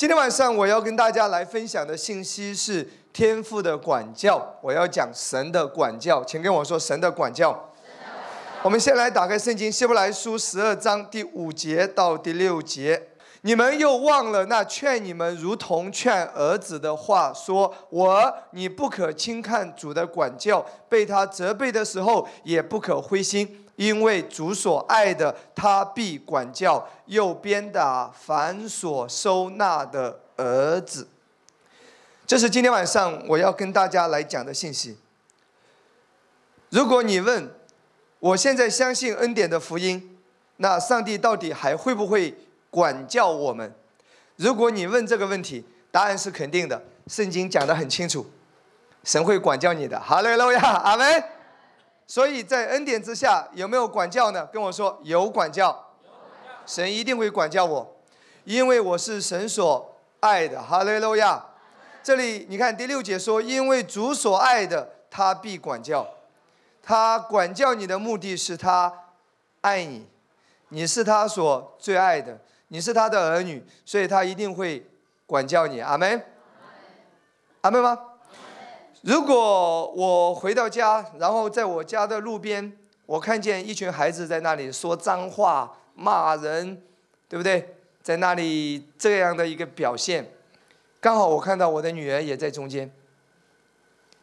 今天晚上我要跟大家来分享的信息是天赋的管教。我要讲神的管教，请跟我说神的管教。我们先来打开圣经希伯来书十二章第五节到第六节。你们又忘了那劝你们如同劝儿子的话，说我，你不可轻看主的管教，被他责备的时候也不可灰心。因为主所爱的，他必管教又鞭打凡所收纳的儿子。这是今天晚上我要跟大家来讲的信息。如果你问，我现在相信恩典的福音，那上帝到底还会不会管教我们？如果你问这个问题，答案是肯定的。圣经讲得很清楚，神会管教你的。好嘞，罗亚，阿门。所以在恩典之下有没有管教呢？跟我说有管教，神一定会管教我，因为我是神所爱的。哈利路亚！这里你看第六节说，因为主所爱的，他必管教，他管教你的目的是他爱你，你是他所最爱的，你是他的儿女，所以他一定会管教你。阿门。阿门吗？如果我回到家，然后在我家的路边，我看见一群孩子在那里说脏话、骂人，对不对？在那里这样的一个表现，刚好我看到我的女儿也在中间。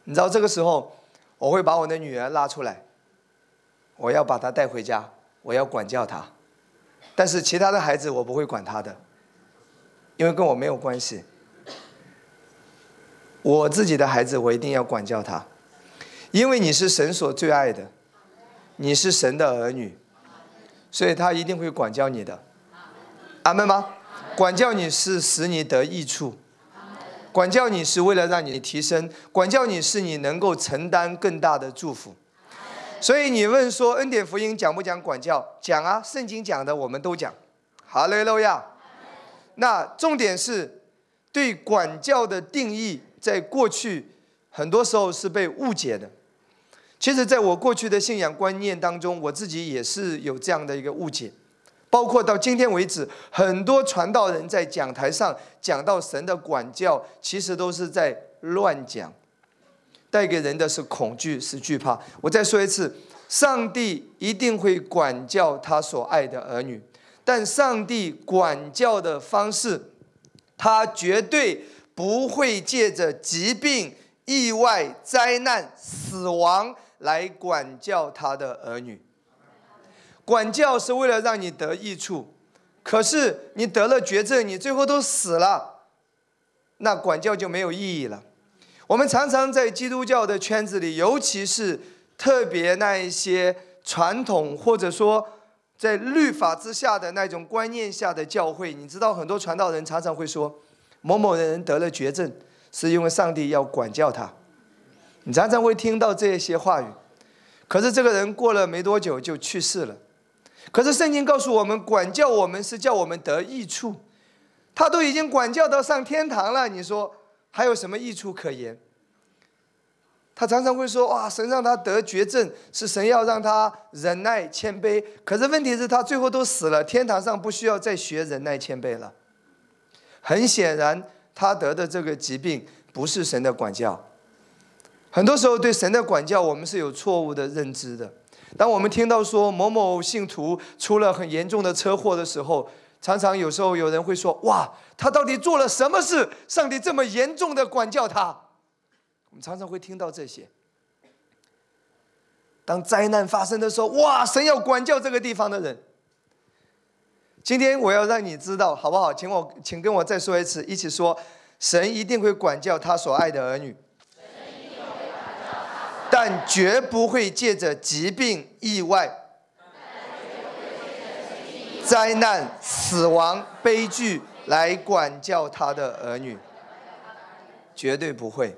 你知道这个时候，我会把我的女儿拉出来，我要把她带回家，我要管教她。但是其他的孩子我不会管她的，因为跟我没有关系。我自己的孩子，我一定要管教他，因为你是神所最爱的，你是神的儿女，所以他一定会管教你的，阿门吗？管教你是使你得益处，管教你是为了让你提升，管教你是你能够承担更大的祝福，所以你问说恩典福音讲不讲管教？讲啊，圣经讲的我们都讲。好嘞，露亚，那重点是对管教的定义。在过去，很多时候是被误解的。其实，在我过去的信仰观念当中，我自己也是有这样的一个误解。包括到今天为止，很多传道人在讲台上讲到神的管教，其实都是在乱讲，带给人的是恐惧、是惧怕。我再说一次，上帝一定会管教他所爱的儿女，但上帝管教的方式，他绝对。不会借着疾病、意外、灾难、死亡来管教他的儿女。管教是为了让你得益处，可是你得了绝症，你最后都死了，那管教就没有意义了。我们常常在基督教的圈子里，尤其是特别那一些传统或者说在律法之下的那种观念下的教会，你知道，很多传道人常常会说。某某人得了绝症，是因为上帝要管教他。你常常会听到这些话语，可是这个人过了没多久就去世了。可是圣经告诉我们，管教我们是叫我们得益处。他都已经管教到上天堂了，你说还有什么益处可言？他常常会说：“哇，神让他得绝症，是神要让他忍耐谦卑。”可是问题是，他最后都死了，天堂上不需要再学忍耐谦卑了。很显然，他得的这个疾病不是神的管教。很多时候，对神的管教，我们是有错误的认知的。当我们听到说某某信徒出了很严重的车祸的时候，常常有时候有人会说：“哇，他到底做了什么事？上帝这么严重的管教他？”我们常常会听到这些。当灾难发生的时候，哇，神要管教这个地方的人。今天我要让你知道，好不好？请我，请跟我再说一次，一起说，神一定会管教他所爱的儿女，但绝不会借着疾病、意外、灾难、死亡、悲剧来管教他的儿女，绝对不会，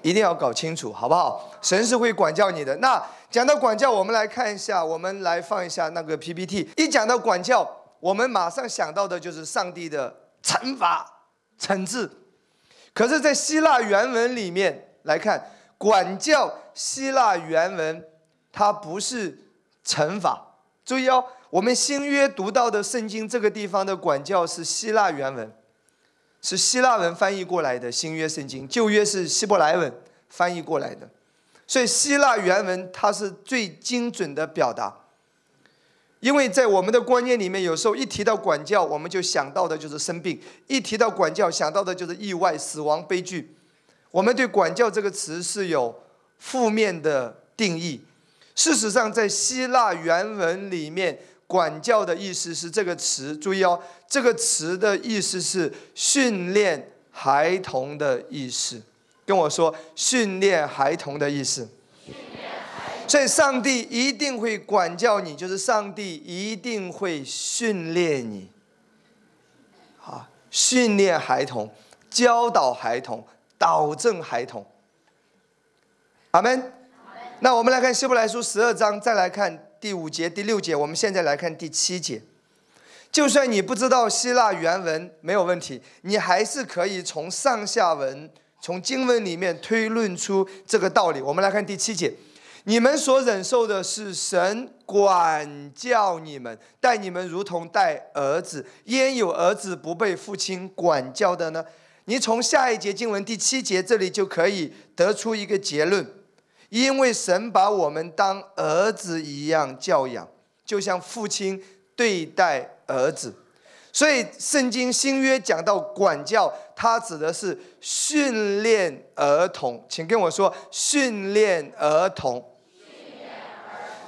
一定要搞清楚，好不好？神是会管教你的。那讲到管教，我们来看一下，我们来放一下那个 PPT。一讲到管教。我们马上想到的就是上帝的惩罚、惩治。可是，在希腊原文里面来看，管教希腊原文它不是惩罚。注意哦，我们新约读到的圣经这个地方的管教是希腊原文，是希腊文翻译过来的新约圣经，旧约是希伯来文翻译过来的。所以，希腊原文它是最精准的表达。因为在我们的观念里面，有时候一提到管教，我们就想到的就是生病；一提到管教，想到的就是意外、死亡、悲剧。我们对“管教”这个词是有负面的定义。事实上，在希腊原文里面，“管教”的意思是这个词，注意哦，这个词的意思是训练孩童的意思。跟我说，训练孩童的意思。所以，上帝一定会管教你，就是上帝一定会训练你。好，训练孩童，教导孩童，导正孩童。阿门。那我们来看希伯来书十二章，再来看第五节、第六节，我们现在来看第七节。就算你不知道希腊原文，没有问题，你还是可以从上下文、从经文里面推论出这个道理。我们来看第七节。你们所忍受的是神管教你们，待你们如同待儿子，焉有儿子不被父亲管教的呢？你从下一节经文第七节这里就可以得出一个结论，因为神把我们当儿子一样教养，就像父亲对待儿子，所以圣经新约讲到管教，它指的是训练儿童。请跟我说，训练儿童。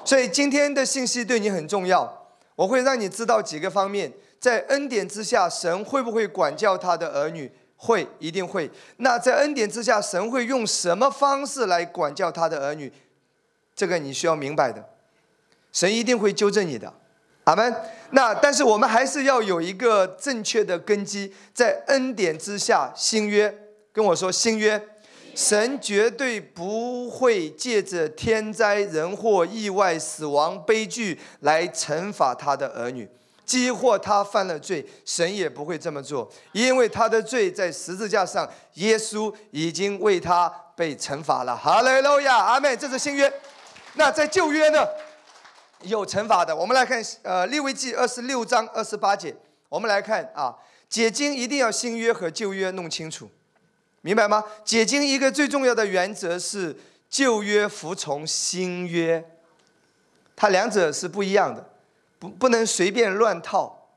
所以今天的信息对你很重要，我会让你知道几个方面：在恩典之下，神会不会管教他的儿女？会，一定会。那在恩典之下，神会用什么方式来管教他的儿女？这个你需要明白的。神一定会纠正你的。阿门。那但是我们还是要有一个正确的根基，在恩典之下，新约。跟我说新约。神绝对不会借着天灾人祸、意外、死亡、悲剧来惩罚他的儿女，即或他犯了罪，神也不会这么做，因为他的罪在十字架上，耶稣已经为他被惩罚了。哈雷路亚，阿妹，这是新约，那在旧约呢？有惩罚的。我们来看，呃，利位记二十六章二十八节，我们来看啊，解经一定要新约和旧约弄清楚。明白吗？解经一个最重要的原则是旧约服从新约，它两者是不一样的，不不能随便乱套，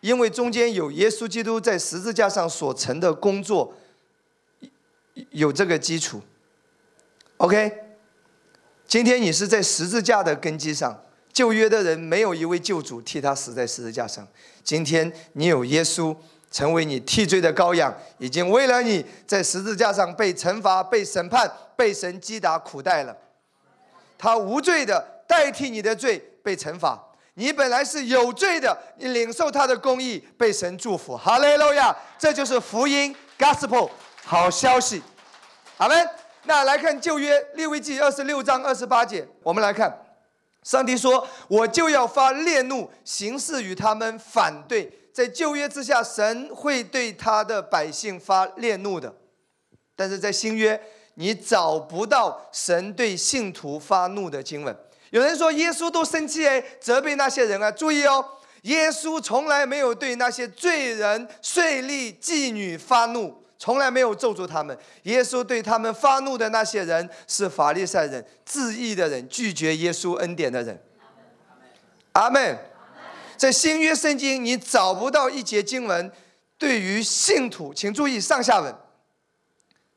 因为中间有耶稣基督在十字架上所成的工作，有这个基础。OK，今天你是在十字架的根基上，旧约的人没有一位旧主替他死在十字架上，今天你有耶稣。成为你替罪的羔羊，已经为了你在十字架上被惩罚、被审判、被神击打苦待了。他无罪的代替你的罪被惩罚，你本来是有罪的，你领受他的公义被神祝福。哈利路亚！这就是福音 （Gospel） 好消息。阿门。那来看旧约列位记二十六章二十八节，我们来看，上帝说：“我就要发烈怒，行事与他们反对。”在旧约之下，神会对他的百姓发烈怒的，但是在新约，你找不到神对信徒发怒的经文。有人说耶稣都生气哎，责备那些人啊，注意哦，耶稣从来没有对那些罪人、税吏、妓女发怒，从来没有咒诅他们。耶稣对他们发怒的那些人是法利赛人、自义的人、拒绝耶稣恩典的人。阿门。在新约圣经，你找不到一节经文对于信徒，请注意上下文。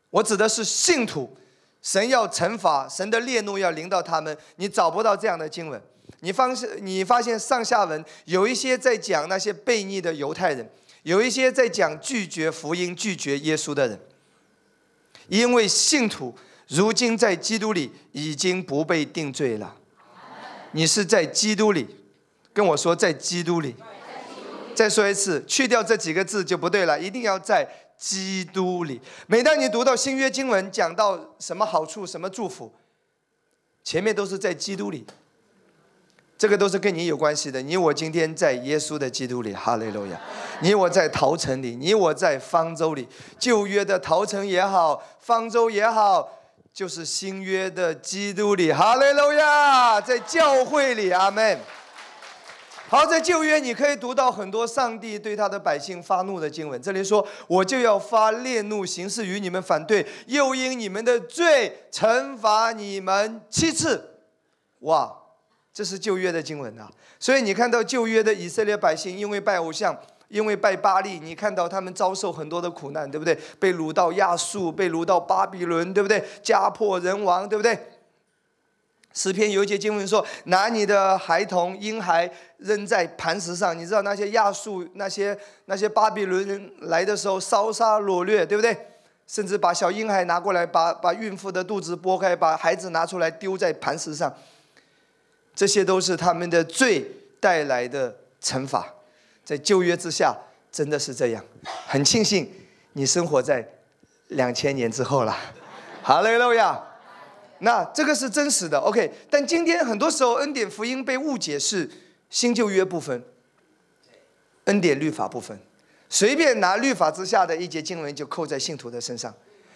我指的是信徒，神要惩罚，神的烈怒要临到他们，你找不到这样的经文。你发现，你发现上下文有一些在讲那些悖逆的犹太人，有一些在讲拒绝福音、拒绝耶稣的人。因为信徒如今在基督里已经不被定罪了，你是在基督里。跟我说，在基督里。再说一次，去掉这几个字就不对了。一定要在基督里。每当你读到新约经文，讲到什么好处、什么祝福，前面都是在基督里。这个都是跟你有关系的。你我今天在耶稣的基督里，哈利路亚。你我在陶城里，你我在方舟里。旧约的陶城也好，方舟也好，就是新约的基督里，哈利路亚。在教会里，阿门。好，在旧约，你可以读到很多上帝对他的百姓发怒的经文。这里说：“我就要发烈怒，行事与你们反对，又因你们的罪惩罚你们七次。”哇，这是旧约的经文啊！所以你看到旧约的以色列百姓，因为拜偶像，因为拜巴利，你看到他们遭受很多的苦难，对不对？被掳到亚述，被掳到巴比伦，对不对？家破人亡，对不对？诗篇有一节经文说：“拿你的孩童婴孩扔在磐石上。”你知道那些亚述、那些那些巴比伦人来的时候烧杀掳掠，对不对？甚至把小婴孩拿过来，把把孕妇的肚子剥开，把孩子拿出来丢在磐石上。这些都是他们的罪带来的惩罚，在旧约之下真的是这样。很庆幸你生活在两千年之后了。好嘞，路亚。那这个是真实的，OK。但今天很多时候，恩典福音被误解是新旧约不分，恩典律法不分，随便拿律法之下的一节经文就扣在信徒的身上。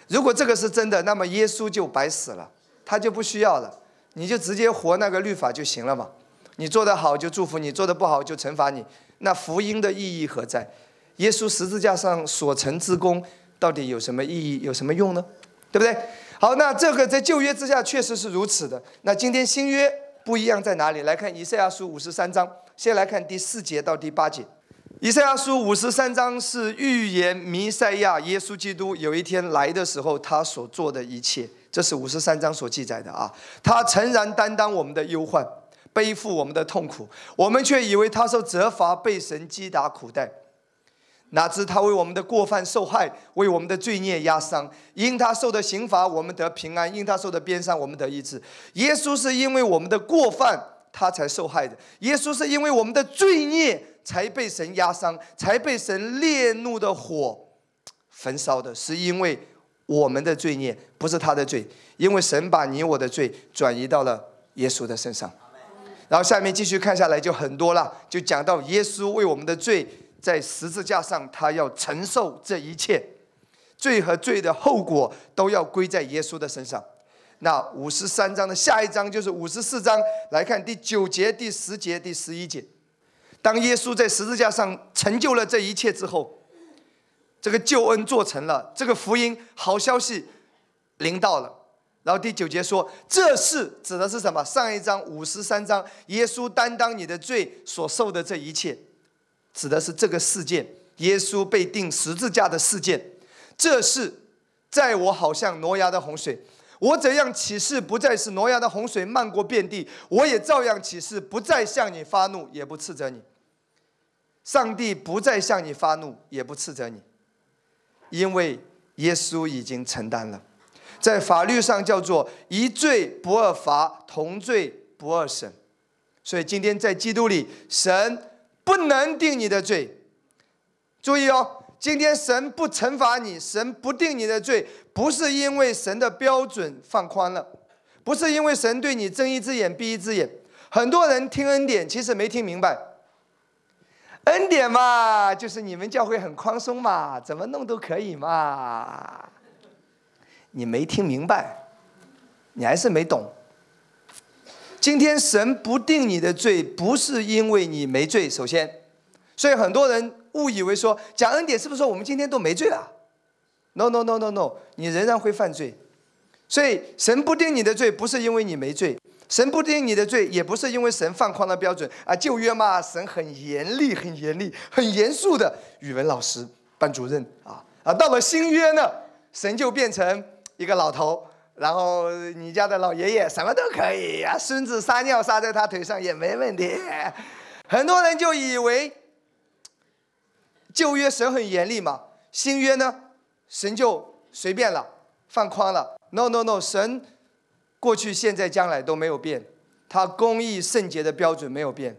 如果这个是真的，那么耶稣就白死了，他就不需要了，你就直接活那个律法就行了嘛。你做得好就祝福你，做得不好就惩罚你。那福音的意义何在？耶稣十字架上所成之功到底有什么意义？有什么用呢？对不对？好，那这个在旧约之下确实是如此的。那今天新约不一样在哪里？来看以赛亚书五十三章，先来看第四节到第八节。以赛亚书五十三章是预言弥赛亚耶稣基督有一天来的时候，他所做的一切，这是五十三章所记载的啊。他诚然担当我们的忧患，背负我们的痛苦，我们却以为他受责罚，被神击打苦待。哪知他为我们的过犯受害，为我们的罪孽压伤。因他受的刑罚，我们得平安；因他受的鞭伤，我们得医治。耶稣是因为我们的过犯，他才受害的；耶稣是因为我们的罪孽，才被神压伤，才被神烈怒的火焚烧的。是因为我们的罪孽，不是他的罪，因为神把你我的罪转移到了耶稣的身上。然后下面继续看下来就很多了，就讲到耶稣为我们的罪。在十字架上，他要承受这一切，罪和罪的后果都要归在耶稣的身上。那五十三章的下一章就是五十四章，来看第九节、第十节、第十一节。当耶稣在十字架上成就了这一切之后，这个救恩做成了，这个福音好消息临到了。然后第九节说：“这是指的是什么？”上一章五十三章，耶稣担当你的罪所受的这一切。指的是这个事件，耶稣被钉十字架的事件。这是在我好像挪亚的洪水，我怎样起誓不再是挪亚的洪水漫过遍地，我也照样起誓不再向你发怒，也不斥责你。上帝不再向你发怒，也不斥责你，因为耶稣已经承担了，在法律上叫做一罪不二罚，同罪不二审。所以今天在基督里，神。不能定你的罪，注意哦！今天神不惩罚你，神不定你的罪，不是因为神的标准放宽了，不是因为神对你睁一只眼闭一只眼。很多人听恩典，其实没听明白。恩典嘛，就是你们教会很宽松嘛，怎么弄都可以嘛。你没听明白，你还是没懂。今天神不定你的罪，不是因为你没罪。首先，所以很多人误以为说，讲恩典是不是说我们今天都没罪了？No No No No No，你仍然会犯罪。所以神不定你的罪，不是因为你没罪。神不定你的罪，也不是因为神放宽了标准啊。旧约嘛，神很严厉、很严厉、很严肃的语文老师、班主任啊啊，到了新约呢，神就变成一个老头。然后你家的老爷爷什么都可以呀，孙子撒尿撒在他腿上也没问题。很多人就以为旧约神很严厉嘛，新约呢神就随便了，放宽了。No No No，神过去、现在、将来都没有变，他公义圣洁的标准没有变。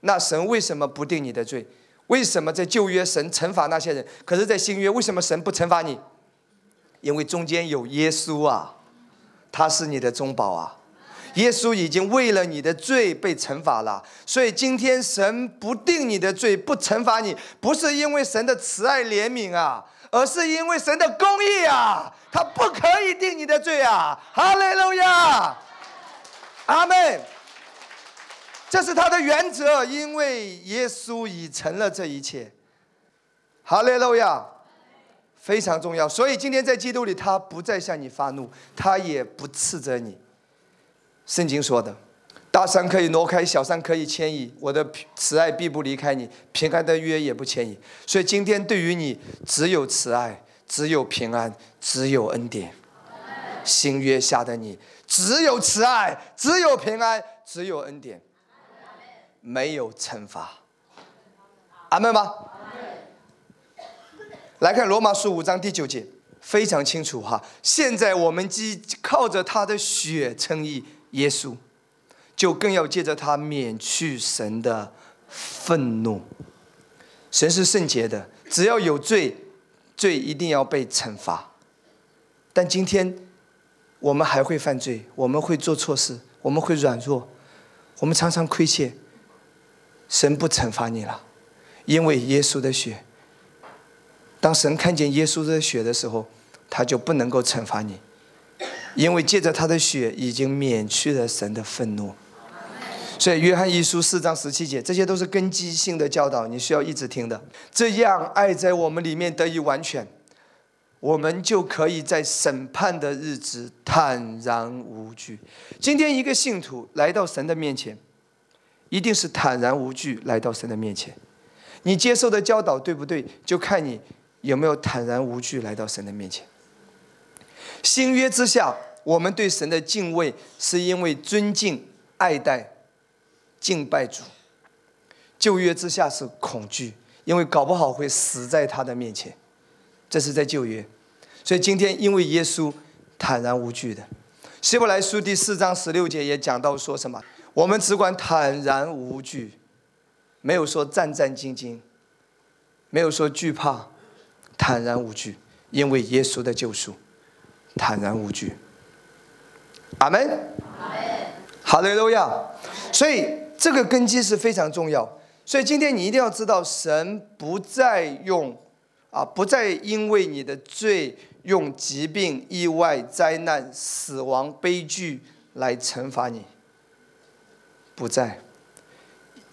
那神为什么不定你的罪？为什么在旧约神惩罚那些人？可是，在新约为什么神不惩罚你？因为中间有耶稣啊。他是你的中保啊，耶稣已经为了你的罪被惩罚了，所以今天神不定你的罪，不惩罚你，不是因为神的慈爱怜悯啊，而是因为神的公义啊，他不可以定你的罪啊！哈利路亚，阿门。这是他的原则，因为耶稣已成了这一切。哈利路亚。非常重要，所以今天在基督里，他不再向你发怒，他也不斥责你。圣经说的：“大山可以挪开，小山可以迁移，我的慈爱必不离开你，平安的约也不迁移。”所以今天对于你，只有慈爱，只有平安，只有恩典。新约下的你，只有慈爱，只有平安，只有恩典，没有惩罚。安门吗？来看《罗马书》五章第九节，非常清楚哈。现在我们既靠着他的血称义，耶稣就更要借着他免去神的愤怒。神是圣洁的，只要有罪，罪一定要被惩罚。但今天我们还会犯罪，我们会做错事，我们会软弱，我们常常亏欠。神不惩罚你了，因为耶稣的血。当神看见耶稣的血的时候，他就不能够惩罚你，因为借着他的血已经免去了神的愤怒。所以约翰一书四章十七节，这些都是根基性的教导，你需要一直听的。这样爱在我们里面得以完全，我们就可以在审判的日子坦然无惧。今天一个信徒来到神的面前，一定是坦然无惧来到神的面前。你接受的教导对不对，就看你。有没有坦然无惧来到神的面前？新约之下，我们对神的敬畏是因为尊敬、爱戴、敬拜主；旧约之下是恐惧，因为搞不好会死在他的面前，这是在旧约。所以今天因为耶稣，坦然无惧的。希伯来书第四章十六节也讲到说什么？我们只管坦然无惧，没有说战战兢兢，没有说惧怕。坦然无惧，因为耶稣的救赎，坦然无惧。阿门。阿门。哈利路亚。所以这个根基是非常重要。所以今天你一定要知道，神不再用啊，不再因为你的罪用疾病、意外、灾难、死亡、悲剧来惩罚你。不再，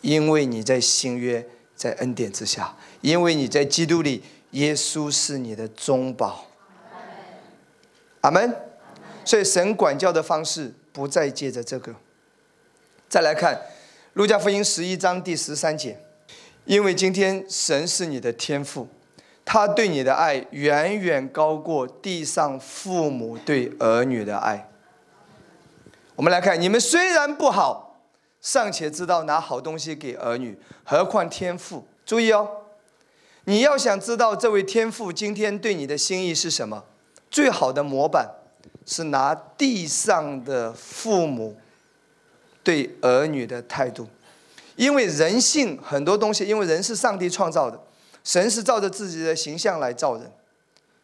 因为你在新约，在恩典之下，因为你在基督里。耶稣是你的宗保，阿门。所以神管教的方式不再借着这个。再来看路加福音十一章第十三节，因为今天神是你的天父，他对你的爱远远高过地上父母对儿女的爱。我们来看，你们虽然不好，尚且知道拿好东西给儿女，何况天父？注意哦。你要想知道这位天父今天对你的心意是什么，最好的模板是拿地上的父母对儿女的态度，因为人性很多东西，因为人是上帝创造的，神是照着自己的形象来造人。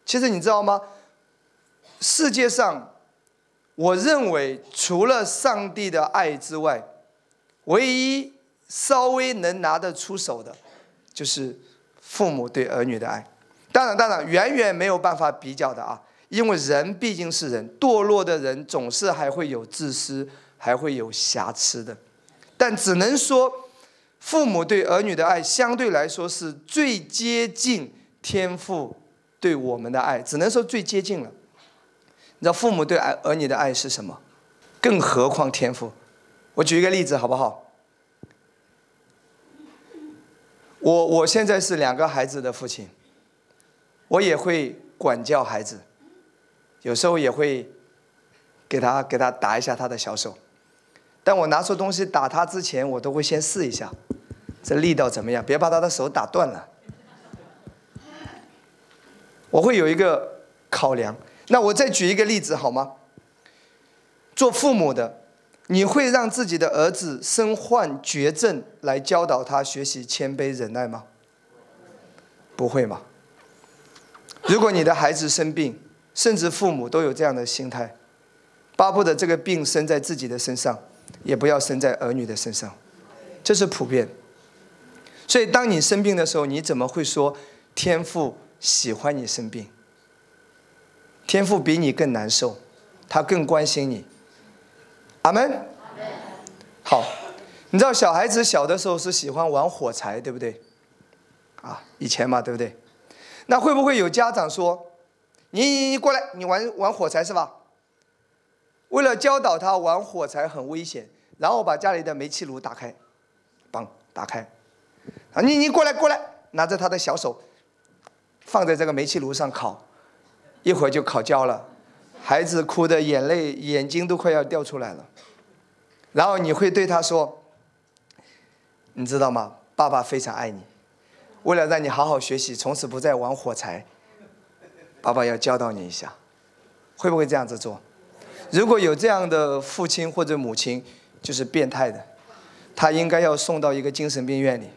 其实你知道吗？世界上，我认为除了上帝的爱之外，唯一稍微能拿得出手的，就是。父母对儿女的爱，当然，当然，远远没有办法比较的啊，因为人毕竟是人，堕落的人总是还会有自私，还会有瑕疵的。但只能说，父母对儿女的爱相对来说是最接近天父对我们的爱，只能说最接近了。你知道父母对儿儿女的爱是什么？更何况天父？我举一个例子，好不好？我我现在是两个孩子的父亲，我也会管教孩子，有时候也会给他给他打一下他的小手，但我拿出东西打他之前，我都会先试一下，这力道怎么样？别把他的手打断了，我会有一个考量。那我再举一个例子好吗？做父母的。你会让自己的儿子身患绝症来教导他学习谦卑忍耐吗？不会吗？如果你的孩子生病，甚至父母都有这样的心态，巴不得这个病生在自己的身上，也不要生在儿女的身上，这是普遍。所以，当你生病的时候，你怎么会说天父喜欢你生病？天父比你更难受，他更关心你。阿门，好，你知道小孩子小的时候是喜欢玩火柴，对不对？啊，以前嘛，对不对？那会不会有家长说：“你你你过来，你玩玩火柴是吧？”为了教导他玩火柴很危险，然后把家里的煤气炉打开，梆打开，啊，你你过来过来，拿着他的小手，放在这个煤气炉上烤，一会儿就烤焦了。孩子哭的眼泪、眼睛都快要掉出来了，然后你会对他说：“你知道吗？爸爸非常爱你，为了让你好好学习，从此不再玩火柴，爸爸要教导你一下，会不会这样子做？如果有这样的父亲或者母亲，就是变态的，他应该要送到一个精神病院里，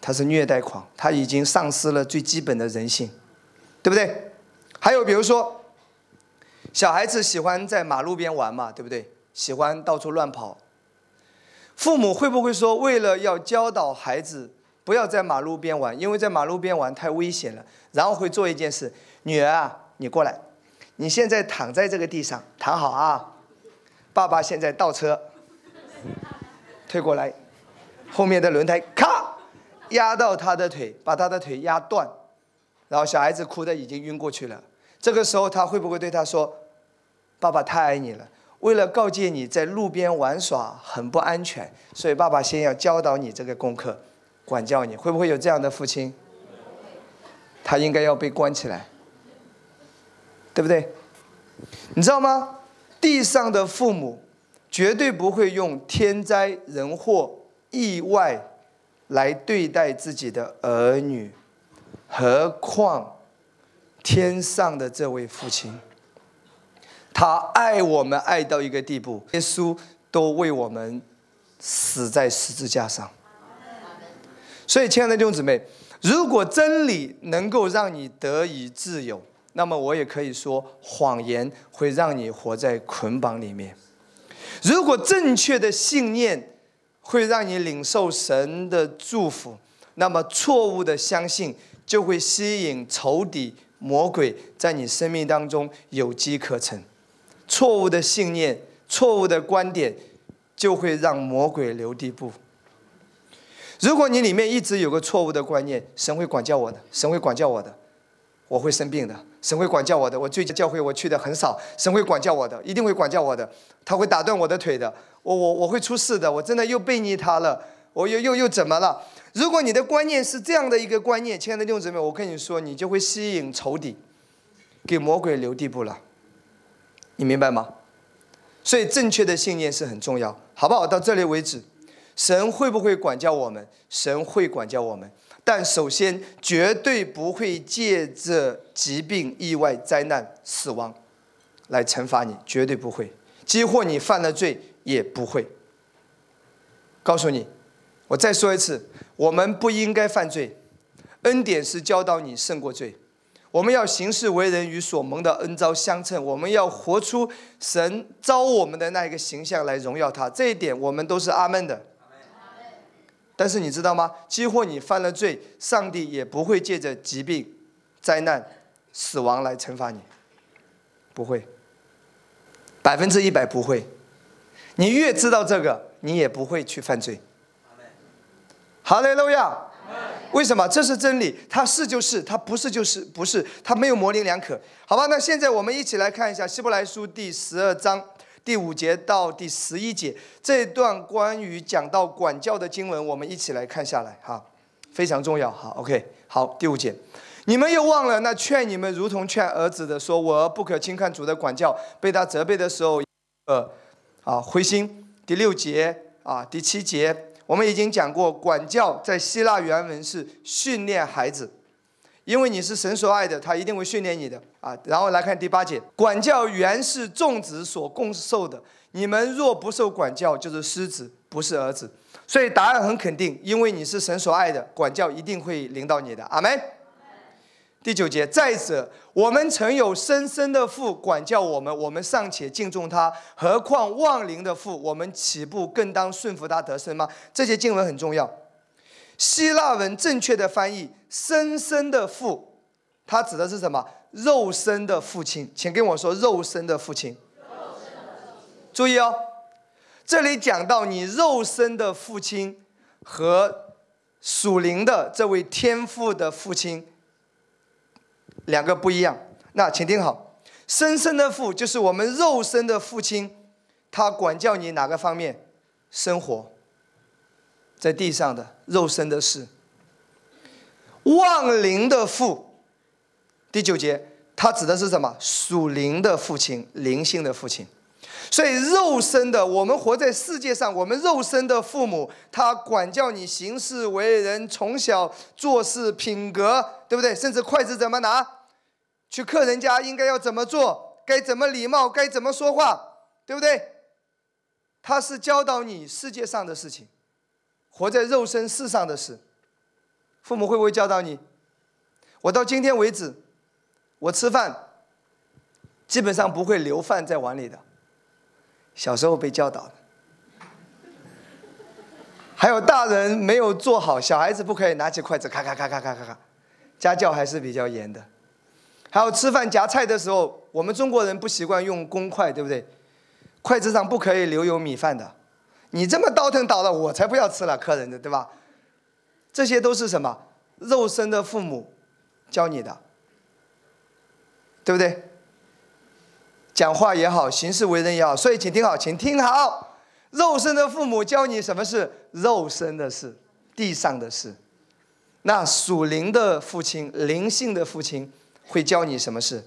他是虐待狂，他已经丧失了最基本的人性，对不对？还有比如说。”小孩子喜欢在马路边玩嘛，对不对？喜欢到处乱跑。父母会不会说，为了要教导孩子不要在马路边玩，因为在马路边玩太危险了？然后会做一件事：女儿啊，你过来，你现在躺在这个地上，躺好啊。爸爸现在倒车，推过来，后面的轮胎咔，压到他的腿，把他的腿压断，然后小孩子哭的已经晕过去了。这个时候他会不会对他说？爸爸太爱你了，为了告诫你在路边玩耍很不安全，所以爸爸先要教导你这个功课，管教你会不会有这样的父亲？他应该要被关起来，对不对？你知道吗？地上的父母绝对不会用天灾人祸、意外来对待自己的儿女，何况天上的这位父亲。他爱我们爱到一个地步，耶稣都为我们死在十字架上。所以，亲爱的弟兄姊妹，如果真理能够让你得以自由，那么我也可以说，谎言会让你活在捆绑里面。如果正确的信念会让你领受神的祝福，那么错误的相信就会吸引仇敌魔鬼在你生命当中有机可乘。错误的信念、错误的观点，就会让魔鬼留地步。如果你里面一直有个错误的观念，神会管教我的，神会管教我的，我会生病的，神会管教我的。我最近教会我去的很少，神会管教我的，一定会管教我的，他会打断我的腿的，我我我会出事的，我真的又背逆他了，我又又又怎么了？如果你的观念是这样的一个观念，亲爱的弟兄姊妹，我跟你说，你就会吸引仇敌，给魔鬼留地步了。你明白吗？所以正确的信念是很重要，好不好？到这里为止。神会不会管教我们？神会管教我们，但首先绝对不会借着疾病、意外、灾难、死亡来惩罚你，绝对不会；，或你犯了罪也不会。告诉你，我再说一次，我们不应该犯罪。恩典是教导你胜过罪。我们要行事为人与所蒙的恩招相称，我们要活出神招我们的那一个形象来荣耀他。这一点我们都是阿门的。但是你知道吗？几乎你犯了罪，上帝也不会借着疾病、灾难、死亡来惩罚你。不会，百分之一百不会。你越知道这个，你也不会去犯罪。好嘞，Hallelujah。为什么？这是真理，他是就是，他不是就是不是，他没有模棱两可，好吧？那现在我们一起来看一下希伯来书第十二章第五节到第十一节这段关于讲到管教的经文，我们一起来看下来哈，非常重要。好，OK，好，第五节，你们又忘了那劝你们如同劝儿子的说，我不可轻看主的管教，被他责备的时候，呃，啊，灰心。第六节，啊，第七节。我们已经讲过，管教在希腊原文是训练孩子，因为你是神所爱的，他一定会训练你的啊。然后来看第八节，管教原是众子所共受的，你们若不受管教，就是狮子，不是儿子。所以答案很肯定，因为你是神所爱的，管教一定会领导你的。阿门。第九节，再者，我们曾有深深的父管教我们，我们尚且敬重他，何况望灵的父，我们岂不更当顺服他得生吗？这些经文很重要。希腊文正确的翻译“深深的父”，它指的是什么？肉身的父亲，请跟我说，肉身的父亲。注意哦，这里讲到你肉身的父亲和属灵的这位天父的父亲。两个不一样，那请听好，生生的父就是我们肉身的父亲，他管教你哪个方面？生活在地上的肉身的事，望灵的父，第九节，他指的是什么？属灵的父亲，灵性的父亲。所以肉身的，我们活在世界上，我们肉身的父母，他管教你行事为人，从小做事品格，对不对？甚至筷子怎么拿，去客人家应该要怎么做，该怎么礼貌，该怎么说话，对不对？他是教导你世界上的事情，活在肉身世上的事，父母会不会教导你？我到今天为止，我吃饭基本上不会留饭在碗里的。小时候被教导的，还有大人没有做好，小孩子不可以拿起筷子咔咔咔咔咔咔咔，家教还是比较严的。还有吃饭夹菜的时候，我们中国人不习惯用公筷，对不对？筷子上不可以留有米饭的，你这么倒腾倒了，我才不要吃了，客人的对吧？这些都是什么肉身的父母教你的，对不对？讲话也好，行事为人也好，所以请听好，请听好。肉身的父母教你什么是肉身的事、地上的事，那属灵的父亲、灵性的父亲会教你什么事？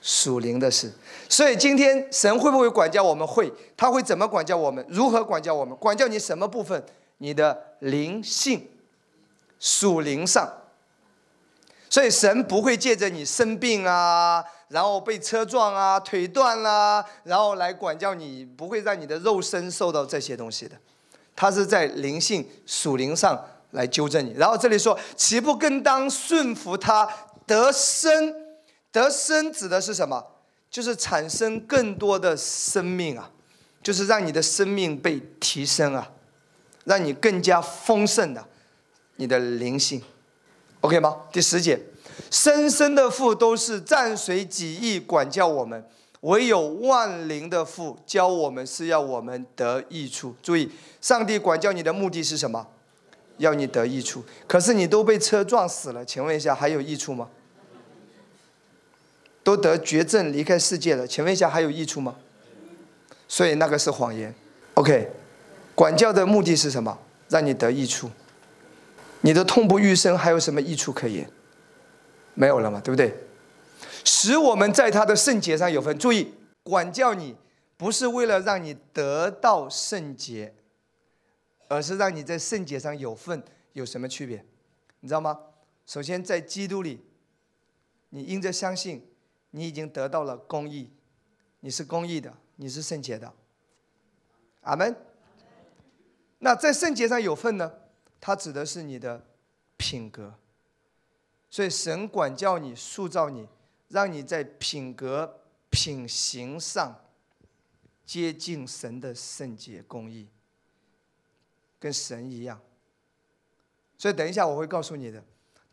属灵的事。所以今天神会不会管教我们？会，他会怎么管教我们？如何管教我们？管教你什么部分？你的灵性，属灵上。所以神不会借着你生病啊。然后被车撞啊，腿断啦，然后来管教你，不会让你的肉身受到这些东西的，他是在灵性属灵上来纠正你。然后这里说，岂不更当顺服他？得生，得生指的是什么？就是产生更多的生命啊，就是让你的生命被提升啊，让你更加丰盛的，你的灵性，OK 吗？第十节。深深的父都是蘸水己意管教我们，唯有万灵的父教我们是要我们得益处。注意，上帝管教你的目的是什么？要你得益处。可是你都被车撞死了，请问一下还有益处吗？都得绝症离开世界了，请问一下还有益处吗？所以那个是谎言。OK，管教的目的是什么？让你得益处。你的痛不欲生，还有什么益处可言？没有了嘛，对不对？使我们在他的圣洁上有份。注意，管教你不是为了让你得到圣洁，而是让你在圣洁上有份，有什么区别？你知道吗？首先，在基督里，你因着相信，你已经得到了公义，你是公义的，你是圣洁的。阿门。那在圣洁上有份呢？他指的是你的品格。所以神管教你、塑造你，让你在品格、品行上接近神的圣洁、公义，跟神一样。所以等一下我会告诉你的，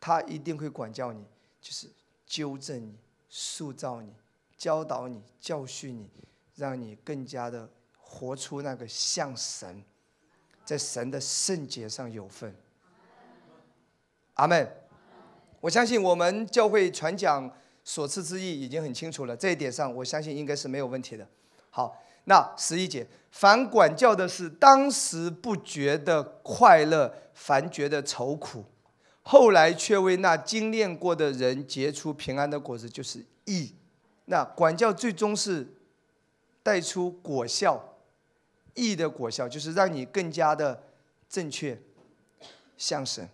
他一定会管教你，就是纠正你、塑造你、教导你、教训你，让你更加的活出那个像神，在神的圣洁上有份。阿门。我相信我们教会传讲所赐之意已经很清楚了。这一点上，我相信应该是没有问题的。好，那十一节，凡管教的是当时不觉得快乐，凡觉得愁苦，后来却为那精炼过的人结出平安的果子，就是义。那管教最终是带出果效，义的果效就是让你更加的正确向神。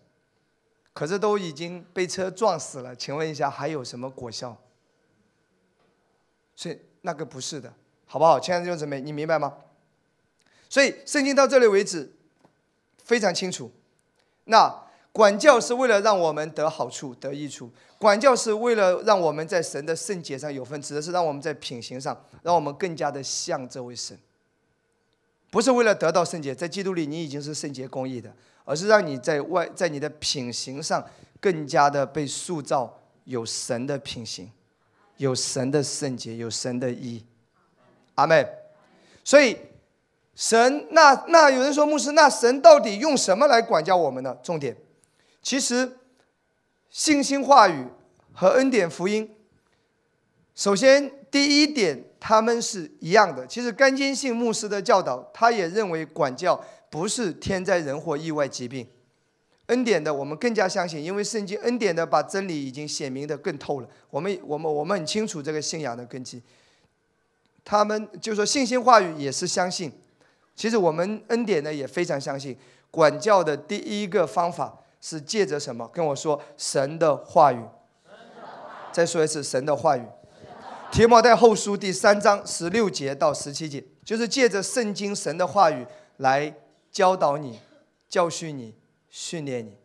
可是都已经被车撞死了，请问一下还有什么果效？所以那个不是的，好不好？亲的弟兄姊妹，你明白吗？所以圣经到这里为止非常清楚。那管教是为了让我们得好处、得益处，管教是为了让我们在神的圣洁上有分，指的是让我们在品行上，让我们更加的像这位神。不是为了得到圣洁，在基督里你已经是圣洁公义的。而是让你在外，在你的品行上更加的被塑造有神的品行，有神的圣洁，有神的义。阿妹，所以，神那那有人说牧师，那神到底用什么来管教我们呢？重点，其实信心话语和恩典福音。首先，第一点，他们是一样的。其实甘坚信牧师的教导，他也认为管教。不是天灾人祸、意外疾病，恩典的我们更加相信，因为圣经恩典的把真理已经写明的更透了。我们我们我们很清楚这个信仰的根基。他们就说信心话语也是相信，其实我们恩典呢也非常相信。管教的第一个方法是借着什么？跟我说神的话语。再说一次，神的话语。提摩太后书第三章十六节到十七节，就是借着圣经神的话语来。教导你，教训你，训练你，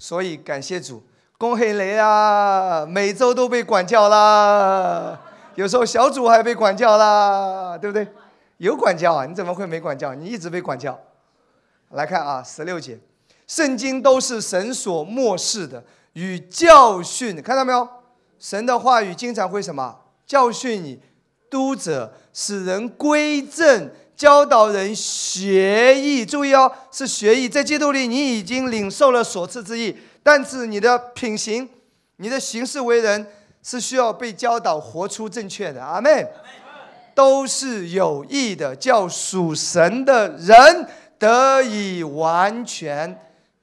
所以感谢主，恭喜雷啊，每周都被管教啦，有时候小组还被管教啦，对不对？有管教啊，你怎么会没管教？你一直被管教。来看啊，十六节，圣经都是神所漠视的与教训，看到没有？神的话语经常会什么教训你，督责使人归正。教导人学艺，注意哦，是学艺。在基督里，你已经领受了所赐之意，但是你的品行、你的行事为人，是需要被教导、活出正确的。阿门。都是有益的，叫属神的人得以完全，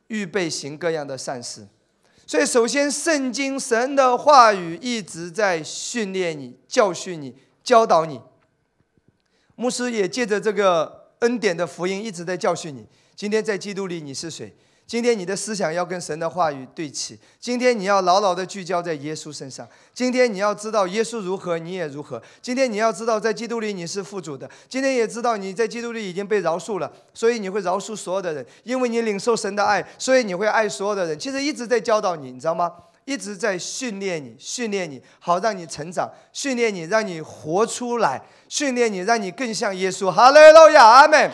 预备行各样的善事。所以，首先，圣经神的话语一直在训练你、教训你、教导你。牧师也借着这个恩典的福音一直在教训你。今天在基督里你是谁？今天你的思想要跟神的话语对齐。今天你要牢牢的聚焦在耶稣身上。今天你要知道耶稣如何，你也如何。今天你要知道在基督里你是富足的。今天也知道你在基督里已经被饶恕了，所以你会饶恕所有的人。因为你领受神的爱，所以你会爱所有的人。其实一直在教导你，你知道吗？一直在训练你，训练你好，让你成长，训练你让你活出来，训练你让你更像耶稣。哈利路亚，阿门。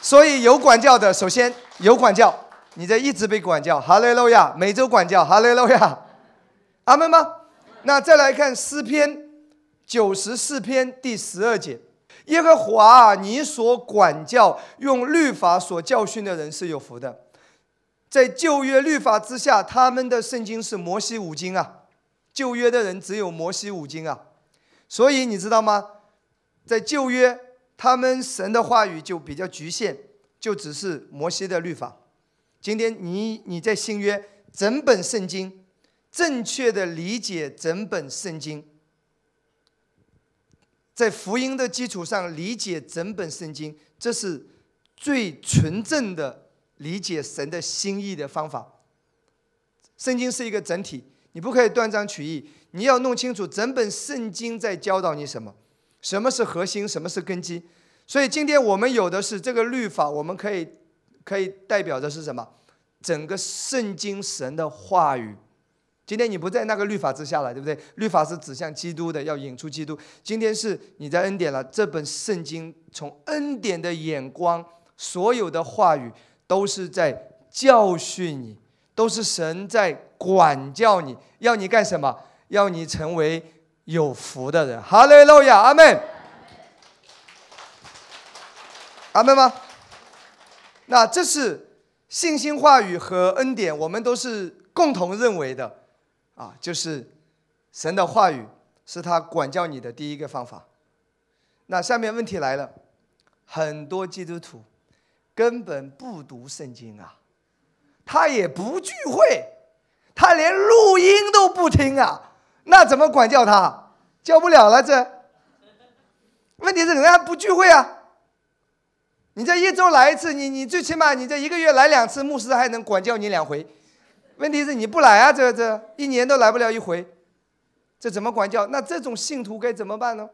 所以有管教的，首先有管教，你在一直被管教。哈利路亚，每周管教。哈利路亚，阿门吗？那再来看诗篇九十四篇第十二节：耶和华，你所管教用律法所教训的人是有福的。在旧约律法之下，他们的圣经是摩西五经啊。旧约的人只有摩西五经啊。所以你知道吗？在旧约，他们神的话语就比较局限，就只是摩西的律法。今天你你在新约，整本圣经正确的理解整本圣经，在福音的基础上理解整本圣经，这是最纯正的。理解神的心意的方法。圣经是一个整体，你不可以断章取义，你要弄清楚整本圣经在教导你什么，什么是核心，什么是根基。所以今天我们有的是这个律法，我们可以可以代表的是什么？整个圣经神的话语。今天你不在那个律法之下了，对不对？律法是指向基督的，要引出基督。今天是你在恩典了，这本圣经从恩典的眼光，所有的话语。都是在教训你，都是神在管教你，要你干什么？要你成为有福的人。哈利路亚，阿门，阿门吗？那这是信心话语和恩典，我们都是共同认为的啊，就是神的话语是他管教你的第一个方法。那下面问题来了，很多基督徒。根本不读圣经啊，他也不聚会，他连录音都不听啊，那怎么管教他？教不了了。这问题是人家不聚会啊，你这一周来一次，你你最起码你这一个月来两次，牧师还能管教你两回。问题是你不来啊，这这一年都来不了一回，这怎么管教？那这种信徒该怎么办呢？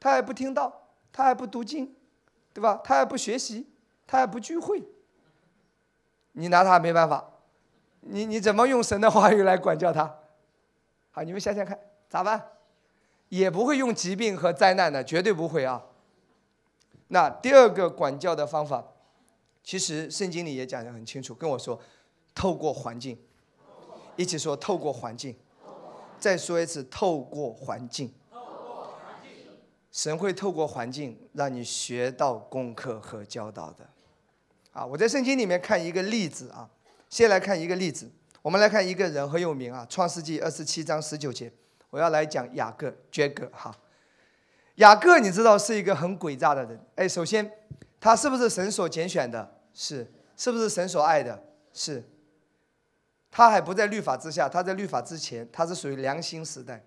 他还不听道，他还不读经，对吧？他还不学习。他还不聚会，你拿他没办法，你你怎么用神的话语来管教他？好，你们想想看，咋办？也不会用疾病和灾难的，绝对不会啊。那第二个管教的方法，其实圣经里也讲的很清楚。跟我说，透过环境，一起说，透过环境，再说一次，透过环境，神会透过环境让你学到功课和教导的。啊，我在圣经里面看一个例子啊，先来看一个例子。我们来看一个人很有名啊，《创世纪》二十七章十九节，我要来讲雅各 j a 哈。雅各你知道是一个很诡诈的人，哎，首先他是不是神所拣选的？是，是不是神所爱的？是。他还不在律法之下，他在律法之前，他是属于良心时代。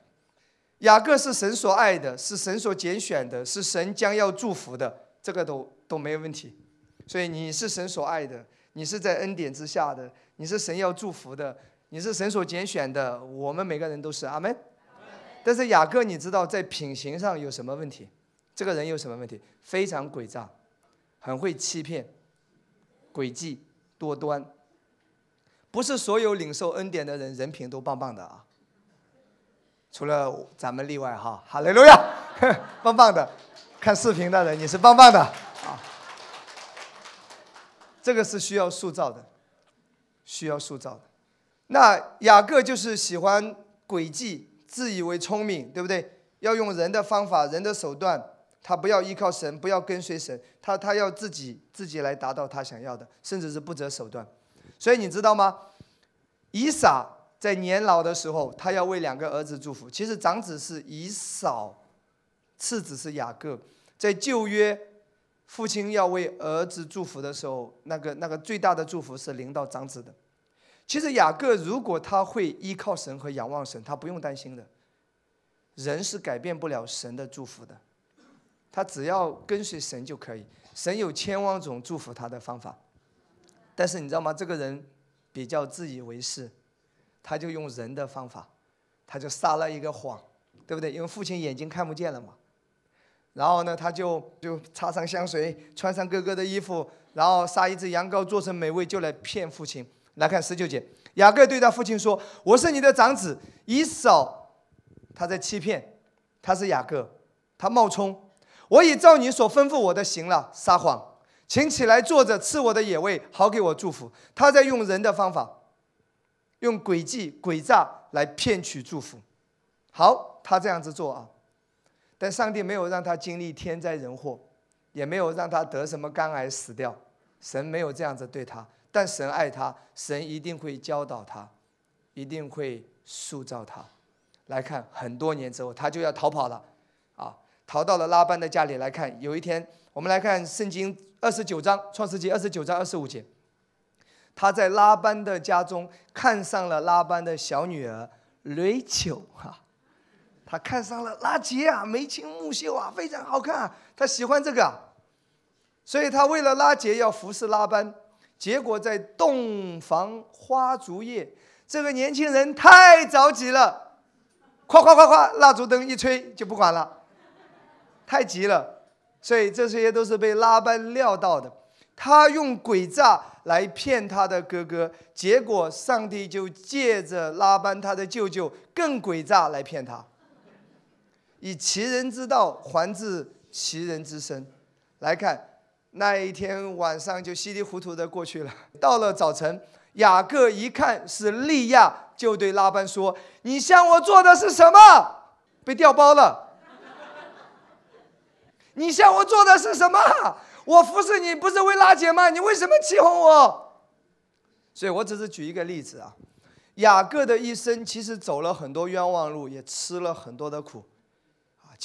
雅各是神所爱的，是神所拣选的，是神将要祝福的，这个都都没问题。所以你是神所爱的，你是在恩典之下的，你是神要祝福的，你是神所拣选的。我们每个人都是阿门。但是雅各，你知道在品行上有什么问题？这个人有什么问题？非常诡诈，很会欺骗，诡计多端。不是所有领受恩典的人人品都棒棒的啊，除了咱们例外哈。好嘞，路亚，棒棒的，看视频的人你是棒棒的。这个是需要塑造的，需要塑造的。那雅各就是喜欢诡计，自以为聪明，对不对？要用人的方法、人的手段，他不要依靠神，不要跟随神，他他要自己自己来达到他想要的，甚至是不择手段。所以你知道吗？以撒在年老的时候，他要为两个儿子祝福。其实长子是以扫，次子是雅各，在旧约。父亲要为儿子祝福的时候，那个那个最大的祝福是领到长子的。其实雅各如果他会依靠神和仰望神，他不用担心的。人是改变不了神的祝福的，他只要跟随神就可以。神有千万种祝福他的方法，但是你知道吗？这个人比较自以为是，他就用人的方法，他就撒了一个谎，对不对？因为父亲眼睛看不见了嘛。然后呢，他就就擦上香水，穿上哥哥的衣服，然后杀一只羊羔，做成美味，就来骗父亲。来看十九节，雅各对他父亲说：“我是你的长子。”以扫，他在欺骗，他是雅各，他冒充。我已照你所吩咐我的行了，撒谎，请起来坐着吃我的野味，好给我祝福。他在用人的方法，用诡计、诡诈来骗取祝福。好，他这样子做啊。但上帝没有让他经历天灾人祸，也没有让他得什么肝癌死掉。神没有这样子对他，但神爱他，神一定会教导他，一定会塑造他。来看很多年之后，他就要逃跑了，啊，逃到了拉班的家里。来看，有一天我们来看圣经二十九章《创世纪二十九章二十五节，他在拉班的家中看上了拉班的小女儿瑞秋，哈。他看上了拉杰啊，眉清目秀啊，非常好看。他喜欢这个，啊，所以他为了拉杰要服侍拉班。结果在洞房花烛夜，这个年轻人太着急了，咵咵咵咵，蜡烛灯一吹就不管了，太急了。所以这些都是被拉班料到的，他用诡诈来骗他的哥哥，结果上帝就借着拉班他的舅舅更诡诈来骗他。以其人之道还治其人之身，来看那一天晚上就稀里糊涂的过去了。到了早晨，雅各一看是利亚，就对拉班说：“你向我做的是什么？被调包了！你向我做的是什么？我服侍你不是为拉姐吗？你为什么欺哄我？”所以，我只是举一个例子啊。雅各的一生其实走了很多冤枉路，也吃了很多的苦。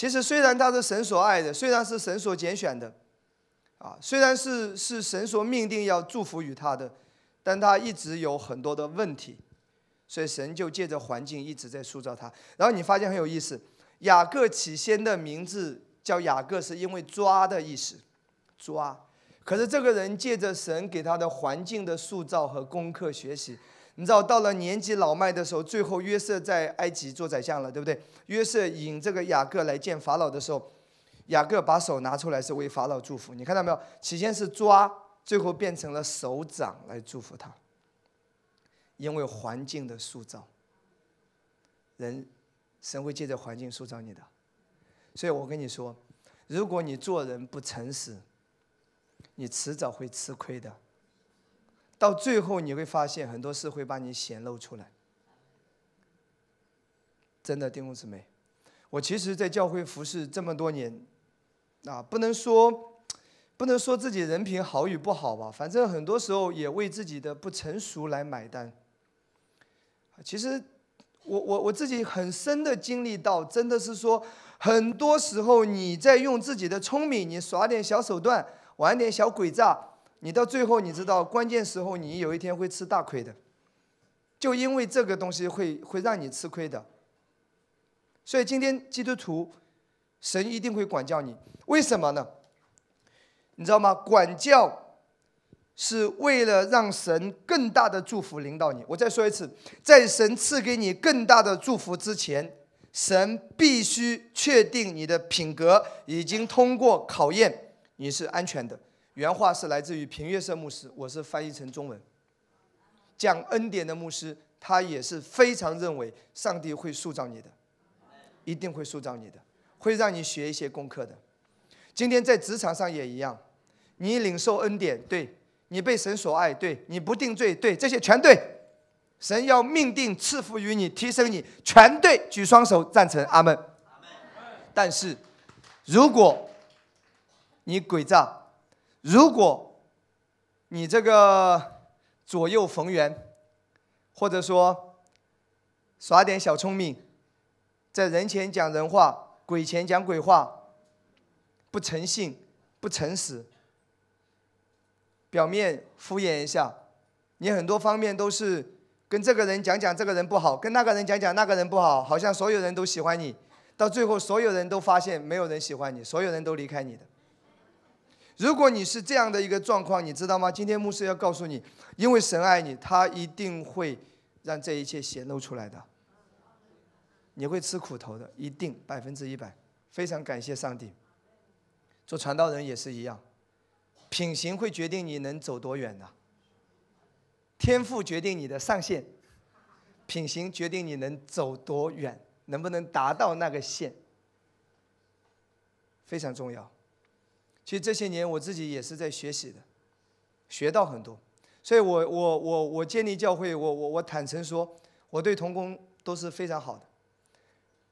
其实虽然他是神所爱的，虽然是神所拣选的，啊，虽然是是神所命定要祝福于他的，但他一直有很多的问题，所以神就借着环境一直在塑造他。然后你发现很有意思，雅各起先的名字叫雅各，是因为抓的意思，抓。可是这个人借着神给他的环境的塑造和功课学习。你知道，到了年纪老迈的时候，最后约瑟在埃及做宰相了，对不对？约瑟引这个雅各来见法老的时候，雅各把手拿出来是为法老祝福。你看到没有？起先是抓，最后变成了手掌来祝福他。因为环境的塑造，人，神会借着环境塑造你的。所以我跟你说，如果你做人不诚实，你迟早会吃亏的。到最后你会发现，很多事会把你显露出来。真的，丁公姊妹，我其实，在教会服侍这么多年，啊，不能说，不能说自己人品好与不好吧。反正很多时候也为自己的不成熟来买单。其实，我我我自己很深的经历到，真的是说，很多时候你在用自己的聪明，你耍点小手段，玩点小诡诈。你到最后，你知道关键时候，你有一天会吃大亏的，就因为这个东西会会让你吃亏的。所以今天基督徒，神一定会管教你，为什么呢？你知道吗？管教是为了让神更大的祝福领导你。我再说一次，在神赐给你更大的祝福之前，神必须确定你的品格已经通过考验，你是安全的。原话是来自于平月社牧师，我是翻译成中文。讲恩典的牧师，他也是非常认为上帝会塑造你的，一定会塑造你的，会让你学一些功课的。今天在职场上也一样，你领受恩典，对，你被神所爱，对，你不定罪，对，这些全对。神要命定赐福于你，提升你，全对，举双手赞成，阿门。但是，如果你诡诈。如果你这个左右逢源，或者说耍点小聪明，在人前讲人话，鬼前讲鬼话，不诚信、不诚实，表面敷衍一下，你很多方面都是跟这个人讲讲这个人不好，跟那个人讲讲那个人不好，好像所有人都喜欢你，到最后所有人都发现没有人喜欢你，所有人都离开你的。如果你是这样的一个状况，你知道吗？今天牧师要告诉你，因为神爱你，他一定会让这一切显露出来的。你会吃苦头的，一定百分之一百。非常感谢上帝。做传道人也是一样，品行会决定你能走多远的。天赋决定你的上限，品行决定你能走多远，能不能达到那个线，非常重要。其实这些年我自己也是在学习的，学到很多，所以我我我我建立教会，我我我坦诚说，我对童工都是非常好的，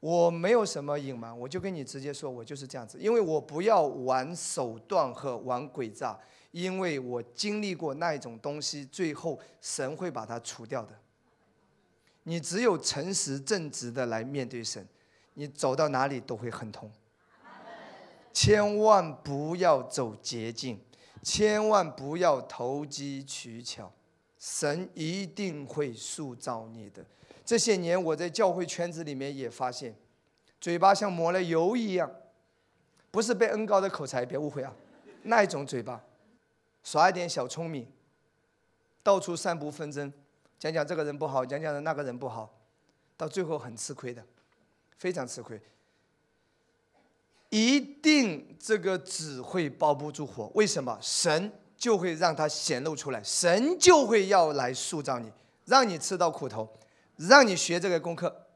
我没有什么隐瞒，我就跟你直接说，我就是这样子，因为我不要玩手段和玩诡诈，因为我经历过那一种东西，最后神会把它除掉的。你只有诚实正直的来面对神，你走到哪里都会很痛。千万不要走捷径，千万不要投机取巧，神一定会塑造你的。这些年我在教会圈子里面也发现，嘴巴像抹了油一样，不是被恩高的口才，别误会啊，那一种嘴巴，耍一点小聪明，到处散布纷争，讲讲这个人不好，讲讲的那个人不好，到最后很吃亏的，非常吃亏。一定这个纸会包不住火，为什么？神就会让它显露出来，神就会要来塑造你，让你吃到苦头，让你学这个功课。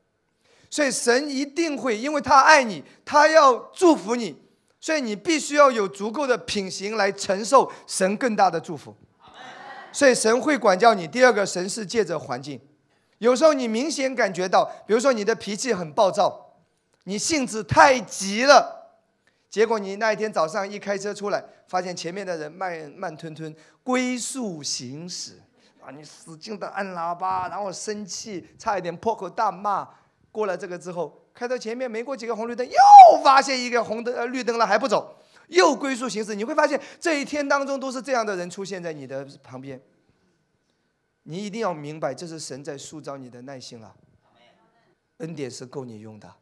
所以神一定会，因为他爱你，他要祝福你，所以你必须要有足够的品行来承受神更大的祝福。所以神会管教你。第二个，神是借着环境，有时候你明显感觉到，比如说你的脾气很暴躁，你性子太急了。结果你那一天早上一开车出来，发现前面的人慢慢吞吞、龟速行驶，啊，你使劲的按喇叭，然后生气，差一点破口大骂。过了这个之后，开到前面，没过几个红绿灯，又发现一个红灯呃绿灯了还不走，又龟速行驶。你会发现这一天当中都是这样的人出现在你的旁边。你一定要明白，这是神在塑造你的耐心了，恩典是够你用的。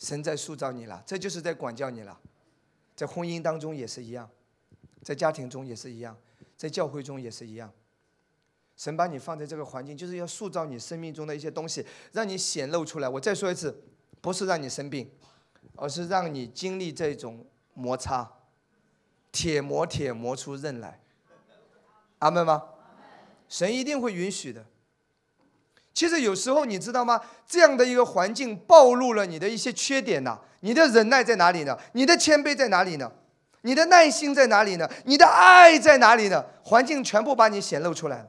神在塑造你了，这就是在管教你了，在婚姻当中也是一样，在家庭中也是一样，在教会中也是一样。神把你放在这个环境，就是要塑造你生命中的一些东西，让你显露出来。我再说一次，不是让你生病，而是让你经历这种摩擦，铁磨铁磨出刃来。阿门吗？神一定会允许的。其实有时候，你知道吗？这样的一个环境暴露了你的一些缺点呐，你的忍耐在哪里呢？你的谦卑在哪里呢？你的耐心在哪里呢？你的爱在哪里呢？环境全部把你显露出来了。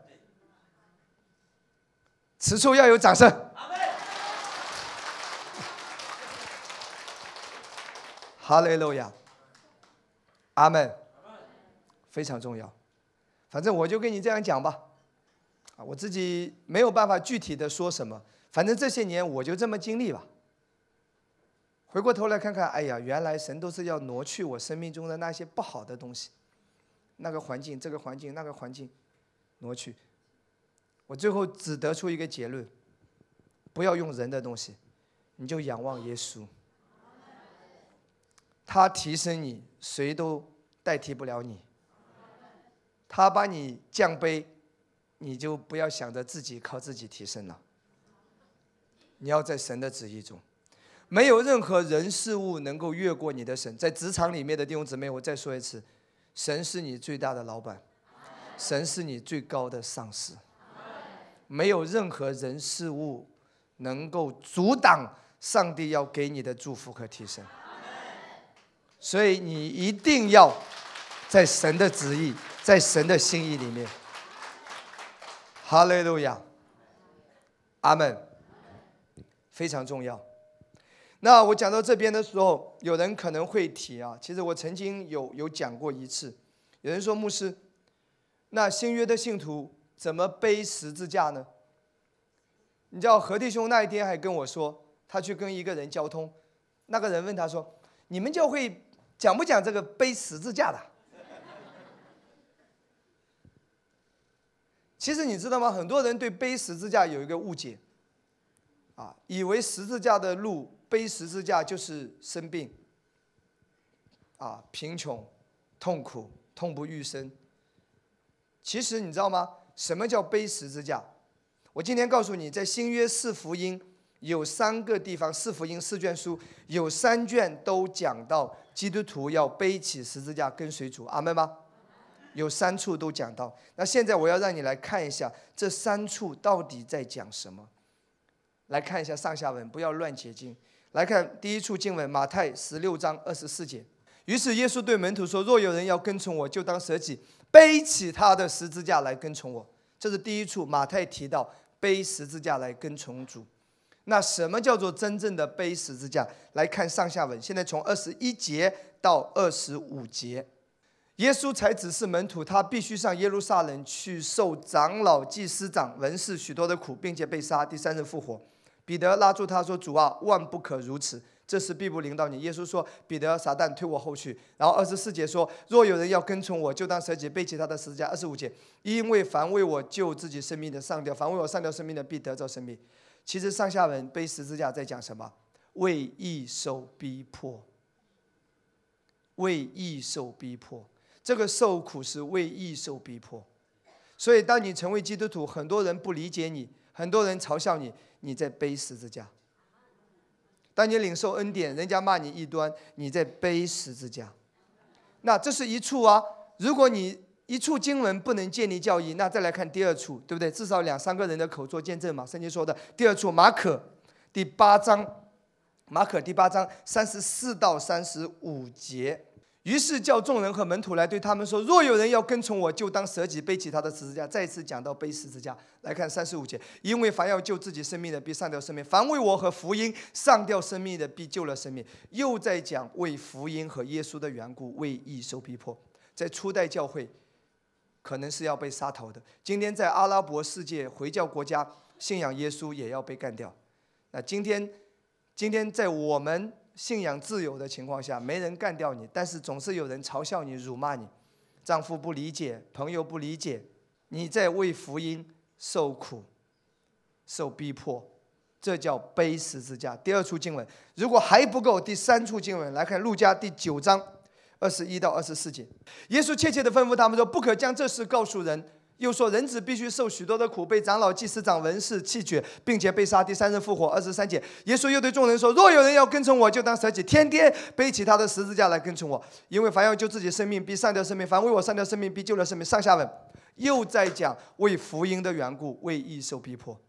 此处要有掌声。阿门。哈雷路亚。阿门。非常重要。反正我就跟你这样讲吧。我自己没有办法具体的说什么，反正这些年我就这么经历吧。回过头来看看，哎呀，原来神都是要挪去我生命中的那些不好的东西，那个环境，这个环境，那个环境，挪去。我最后只得出一个结论：不要用人的东西，你就仰望耶稣，他提升你，谁都代替不了你。他把你降卑。你就不要想着自己靠自己提升了，你要在神的旨意中，没有任何人事物能够越过你的神。在职场里面的弟兄姊妹，我再说一次，神是你最大的老板，神是你最高的上司，没有任何人事物能够阻挡上帝要给你的祝福和提升。所以你一定要在神的旨意，在神的心意里面。哈利路亚，阿门。非常重要。那我讲到这边的时候，有人可能会提啊，其实我曾经有有讲过一次，有人说牧师，那新约的信徒怎么背十字架呢？你知道何弟兄那一天还跟我说，他去跟一个人交通，那个人问他说：“你们教会讲不讲这个背十字架的？”其实你知道吗？很多人对背十字架有一个误解，啊，以为十字架的路背十字架就是生病，啊，贫穷，痛苦，痛不欲生。其实你知道吗？什么叫背十字架？我今天告诉你，在新约四福音有三个地方，四福音四卷书有三卷都讲到基督徒要背起十字架跟随主，阿门吗？有三处都讲到，那现在我要让你来看一下这三处到底在讲什么。来看一下上下文，不要乱解经。来看第一处经文，马太十六章二十四节。于是耶稣对门徒说：“若有人要跟从我，就当舍己，背起他的十字架来跟从我。”这是第一处，马太提到背十字架来跟从主。那什么叫做真正的背十字架？来看上下文，现在从二十一节到二十五节。耶稣才只是门徒，他必须上耶路撒冷去受长老、祭司长、文士许多的苦，并且被杀，第三日复活。彼得拉住他说：“主啊，万不可如此，这事必不领到你。”耶稣说：“彼得，撒旦推我后去。”然后二十四节说：“若有人要跟从我，就当舍己背起他的十字架。”二十五节：“因为凡为我救自己生命的，上吊；凡为我上吊生命的，必得着生命。”其实上下文背十字架在讲什么？为异受逼迫，为异受逼迫。这个受苦是为义受逼迫，所以当你成为基督徒，很多人不理解你，很多人嘲笑你，你在背十字架。当你领受恩典，人家骂你异端，你在背十字架。那这是一处啊。如果你一处经文不能建立教义，那再来看第二处，对不对？至少两三个人的口做见证嘛。圣经说的第二处，马可第八章，马可第八章三十四到三十五节。于是叫众人和门徒来，对他们说：若有人要跟从我，就当舍己，背起他的十字架。再次讲到背十字架，来看三十五节：因为凡要救自己生命的，必上吊生命；凡为我和福音上吊生命的，必救了生命。又在讲为福音和耶稣的缘故，为义受逼迫。在初代教会，可能是要被杀头的；今天在阿拉伯世界、回教国家，信仰耶稣也要被干掉。那今天，今天在我们。信仰自由的情况下，没人干掉你，但是总是有人嘲笑你、辱骂你，丈夫不理解，朋友不理解，你在为福音受苦、受逼迫，这叫悲十字架。第二处经文，如果还不够，第三处经文来看《路加》第九章二十一到二十四节，耶稣切切地吩咐他们说：“不可将这事告诉人。”又说，人子必须受许多的苦，被长老、祭司长、文士弃绝，并且被杀，第三日复活。二十三节，耶稣又对众人说：“若有人要跟从我，就当舍己，天天背起他的十字架来跟从我。因为凡要救自己生命，必上吊生命；凡为我上吊生命，必救了生命。”上下文又在讲为福音的缘故，为义受逼迫，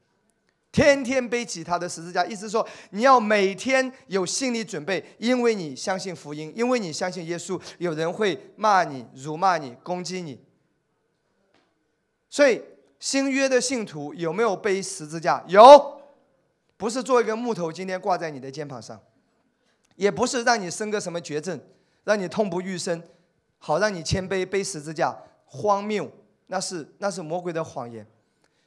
天天背起他的十字架，意思说你要每天有心理准备，因为你相信福音，因为你相信耶稣。有人会骂你、辱骂你、攻击你。所以，新约的信徒有没有背十字架？有，不是做一个木头，今天挂在你的肩膀上，也不是让你生个什么绝症，让你痛不欲生，好让你谦卑背十字架，荒谬，那是那是魔鬼的谎言。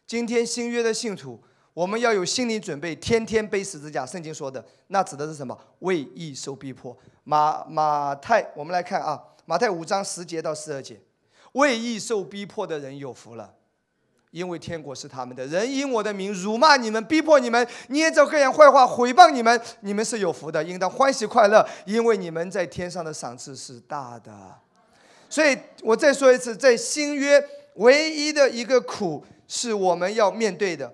今天新约的信徒，我们要有心理准备，天天背十字架。圣经说的，那指的是什么？为义受逼迫。马马太，我们来看啊，马太五章十节到十二节。为义受逼迫的人有福了，因为天国是他们的。人因我的名辱骂你们、逼迫你们、捏造各样坏话毁谤你们，你们是有福的，应当欢喜快乐，因为你们在天上的赏赐是大的。所以我再说一次，在新约唯一的一个苦是我们要面对的，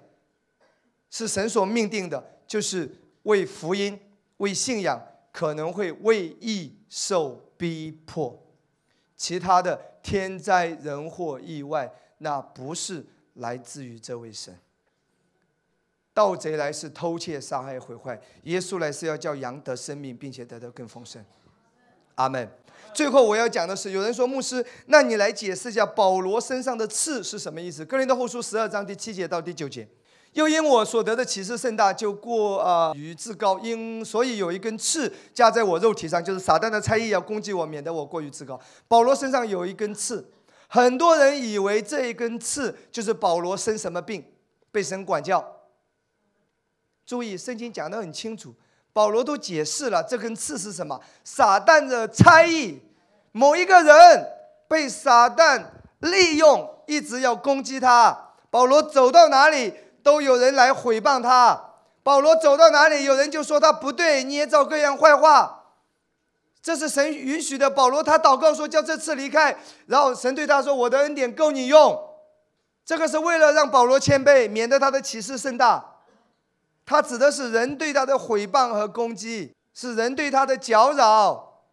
是神所命定的，就是为福音、为信仰可能会为义受逼迫，其他的。天灾人祸意外，那不是来自于这位神。盗贼来是偷窃、伤害、毁坏；耶稣来是要叫羊得生命，并且得到更丰盛。阿门。最后我要讲的是，有人说牧师，那你来解释一下保罗身上的刺是什么意思？哥林多后书十二章第七节到第九节。又因我所得的启示甚大，就过于至高，因所以有一根刺架在我肉体上，就是撒旦的猜疑要攻击我，免得我过于至高。保罗身上有一根刺，很多人以为这一根刺就是保罗生什么病，被神管教。注意圣经讲的很清楚，保罗都解释了这根刺是什么——撒旦的猜疑。某一个人被撒旦利用，一直要攻击他。保罗走到哪里？都有人来毁谤他。保罗走到哪里，有人就说他不对，捏造各样坏话。这是神允许的。保罗他祷告说，叫这次离开。然后神对他说：“我的恩典够你用。”这个是为了让保罗谦卑，免得他的启示盛大。他指的是人对他的毁谤和攻击，是人对他的搅扰，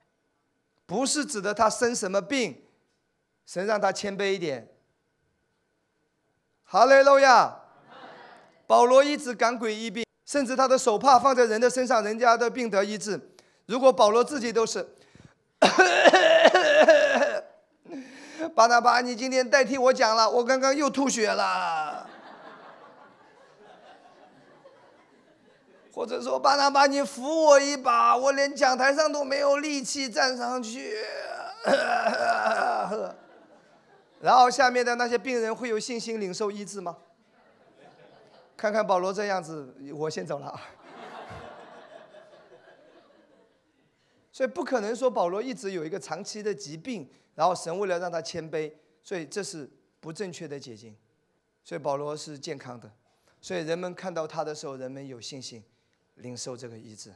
不是指的他生什么病。神让他谦卑一点。好嘞，露亚。保罗一直赶鬼医病，甚至他的手帕放在人的身上，人家的病得医治。如果保罗自己都是，巴拿巴，你今天代替我讲了，我刚刚又吐血了。或者说，巴拿巴，你扶我一把，我连讲台上都没有力气站上去。然后下面的那些病人会有信心领受医治吗？看看保罗这样子，我先走了啊。所以不可能说保罗一直有一个长期的疾病，然后神为了让他谦卑，所以这是不正确的解经。所以保罗是健康的，所以人们看到他的时候，人们有信心领受这个医治。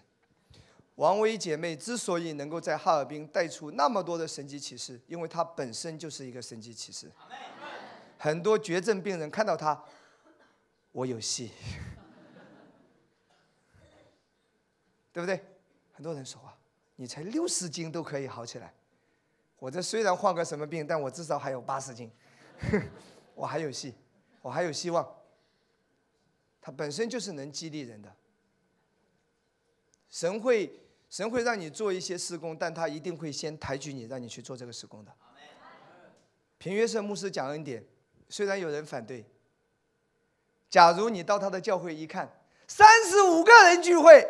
王威姐妹之所以能够在哈尔滨带出那么多的神级骑士，因为她本身就是一个神级骑士。很多绝症病人看到她。我有戏，对不对？很多人说，你才六十斤都可以好起来。我这虽然患个什么病，但我至少还有八十斤，我还有戏，我还有希望。它本身就是能激励人的。神会神会让你做一些施工，但他一定会先抬举你，让你去做这个施工的。平约瑟牧师讲恩典，虽然有人反对。假如你到他的教会一看，三十五个人聚会，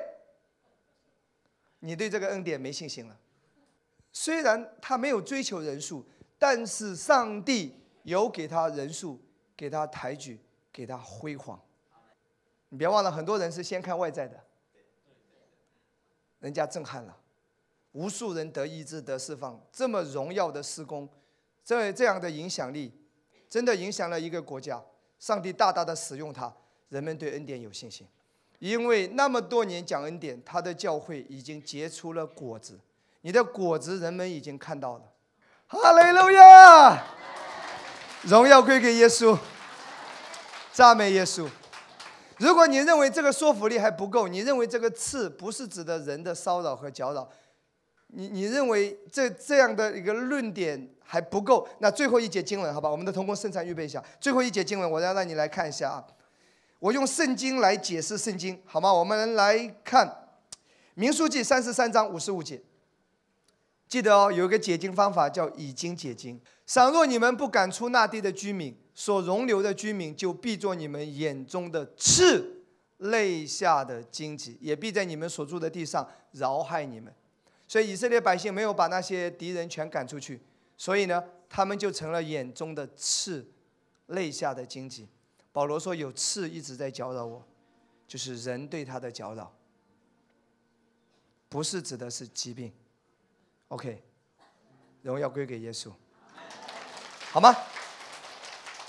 你对这个恩典没信心了。虽然他没有追求人数，但是上帝有给他人数，给他抬举，给他辉煌。你别忘了，很多人是先看外在的，人家震撼了，无数人得医治得释放，这么荣耀的施工，这这样的影响力，真的影响了一个国家。上帝大大的使用他，人们对恩典有信心，因为那么多年讲恩典，他的教会已经结出了果子。你的果子，人们已经看到了。哈利路亚，荣耀归给耶稣，赞美耶稣。如果你认为这个说服力还不够，你认为这个刺不是指的人的骚扰和搅扰？你你认为这这样的一个论点还不够？那最后一节经文，好吧，我们的同工圣产预备一下。最后一节经文，我要让你来看一下啊。我用圣经来解释圣经，好吗？我们来看《民书记》三十三章五十五节。记得哦，有一个解经方法叫“以经解经”。倘若你们不赶出那地的居民，所容留的居民就必做你们眼中的刺，肋下的荆棘，也必在你们所住的地上饶害你们。所以以色列百姓没有把那些敌人全赶出去，所以呢，他们就成了眼中的刺，肋下的荆棘。保罗说有刺一直在搅扰我，就是人对他的搅扰，不是指的是疾病。OK，荣耀归给耶稣，好吗？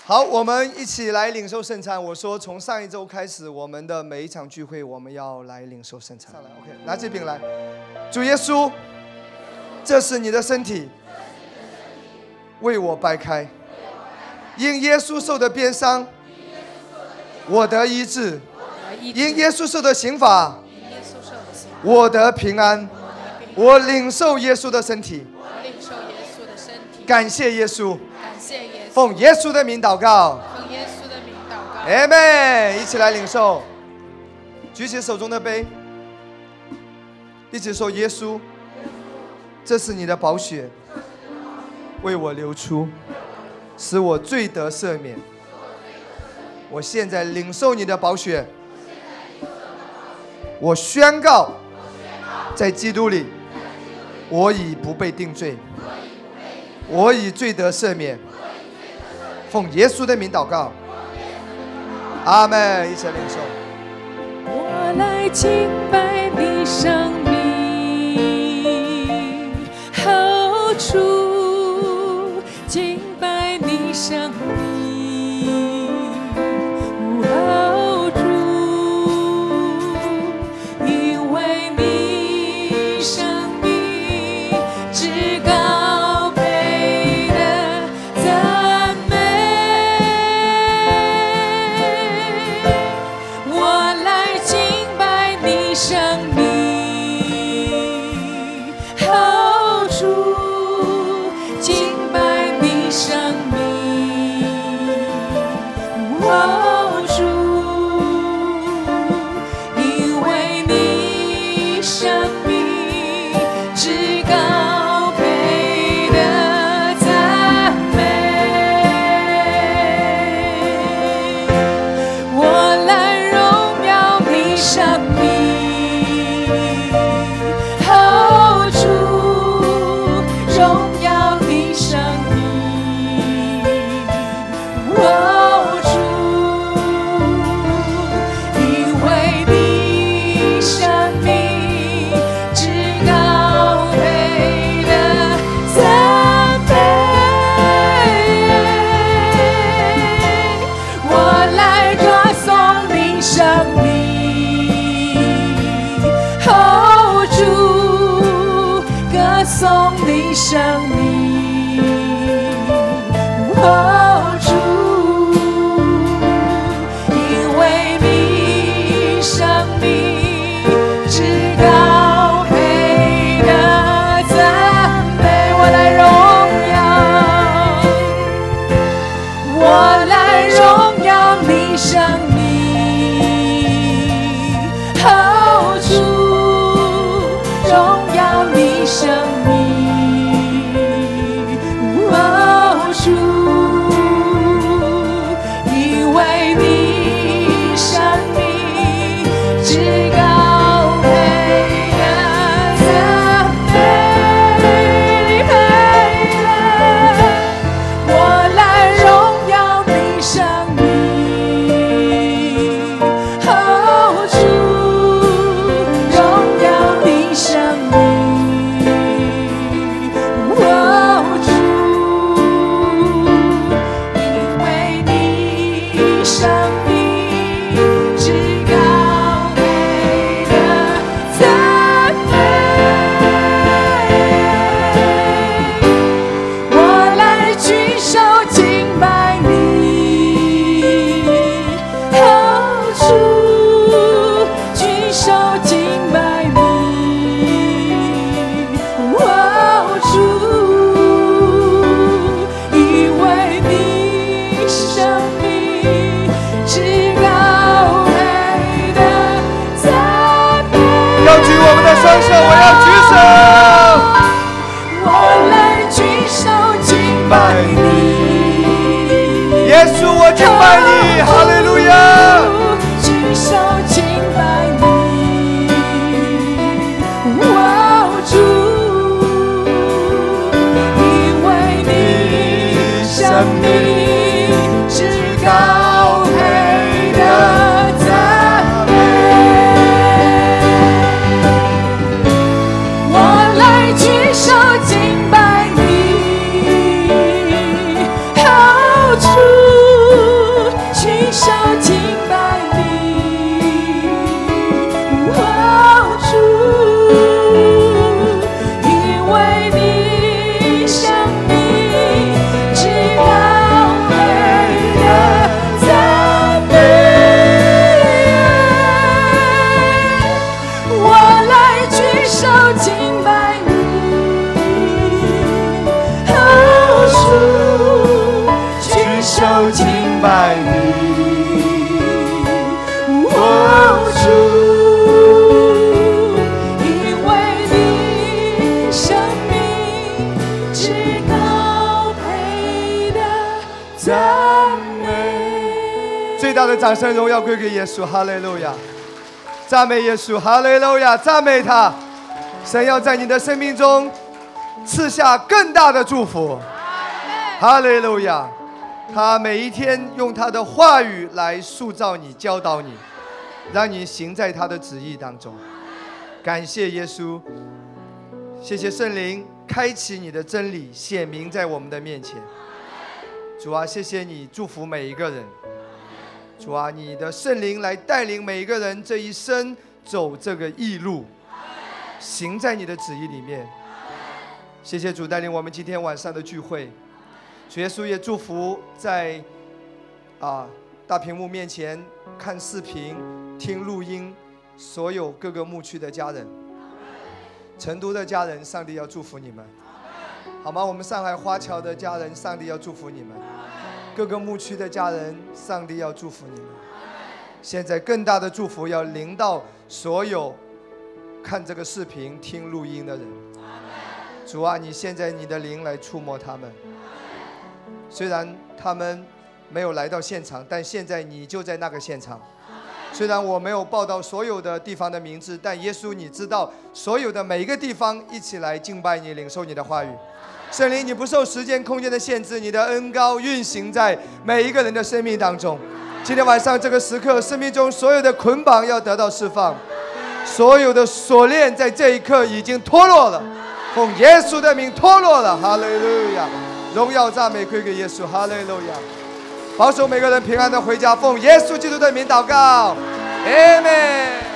好，我们一起来领受圣餐。我说，从上一周开始，我们的每一场聚会，我们要来领受圣餐。上来，OK，拿这饼来。主耶稣，这是你的身体，为我掰开。因耶稣受的鞭伤，我得医治；因耶稣受的刑罚，我得平安。我领受耶稣的身体，感谢耶稣。奉耶稣的名祷告。奉耶稣的名祷告。阿门！一起来领受，举起手中的杯，一起说：“耶稣，这是你的宝血，为我流出，使我罪得赦免。我现在领受你的宝血。我宣告，在基督里，我已不被定罪，我已罪得赦免。”奉耶稣的名祷告，阿门！一起领受。我来敬拜你，生命，好处敬拜你生命。他的掌声荣耀归给耶稣，哈利路亚！赞美耶稣，哈利路亚！赞美他，神要在你的生命中赐下更大的祝福。哈利路亚！他每一天用他的话语来塑造你、教导你，让你行在他的旨意当中。感谢耶稣，谢谢圣灵，开启你的真理，显明在我们的面前。主啊，谢谢你，祝福每一个人。主啊，你的圣灵来带领每一个人这一生走这个义路，行在你的旨意里面。谢谢主带领我们今天晚上的聚会，主耶稣也祝福在啊大屏幕面前看视频、听录音所有各个牧区的家人，成都的家人，上帝要祝福你们，好吗？我们上海花桥的家人，上帝要祝福你们。各个牧区的家人，上帝要祝福你们。现在更大的祝福要临到所有看这个视频、听录音的人。主啊，你现在你的灵来触摸他们。虽然他们没有来到现场，但现在你就在那个现场。虽然我没有报到所有的地方的名字，但耶稣，你知道所有的每一个地方一起来敬拜你，领受你的话语。圣灵，你不受时间、空间的限制，你的恩高运行在每一个人的生命当中。今天晚上这个时刻，生命中所有的捆绑要得到释放，所有的锁链在这一刻已经脱落了，奉耶稣的名脱落了。哈利路亚，荣耀赞美归给耶稣。哈利路亚，保守每个人平安的回家。奉耶稣基督的名祷告，阿门。